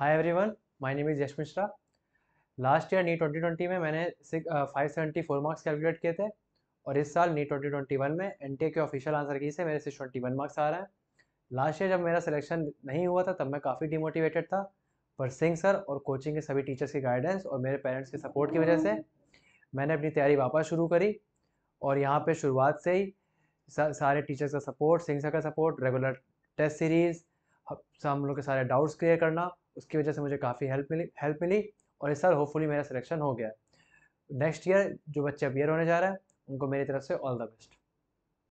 hi everyone my name is Yash Mishra last year NEET twenty twenty में मैंने five seventy four marks calculate किए थे और इस साल नी ट्वेंटी ट्वेंटी वन में एन टी ए के ऑफिशियल आंसर की से मेरे सिक्स ट्वेंटी वन मार्क्स आ रहे हैं लास्ट ईयर जब मेरा सिलेक्शन नहीं हुआ था तब मैं काफ़ी डिमोटिवेटेड था पर सिंह सर और कोचिंग के सभी टीचर्स की गाइडेंस और मेरे पेरेंट्स के सपोर्ट की वजह से मैंने अपनी तैयारी वापस शुरू करी और यहाँ पर शुरुआत से ही सारे टीचर्स का सपोर्ट सिंह सर का सपोर्ट रेगुलर टेस्ट सीरीज़ हम लोग के सारे डाउट्स क्लियर करना उसकी वजह से मुझे काफ़ी हेल्प मिली हेल्प मिली और इस साल होपफुली मेरा सिलेक्शन हो गया नेक्स्ट ईयर जो बच्चे अपियर होने जा रहा है उनको मेरी तरफ से ऑल द बेस्ट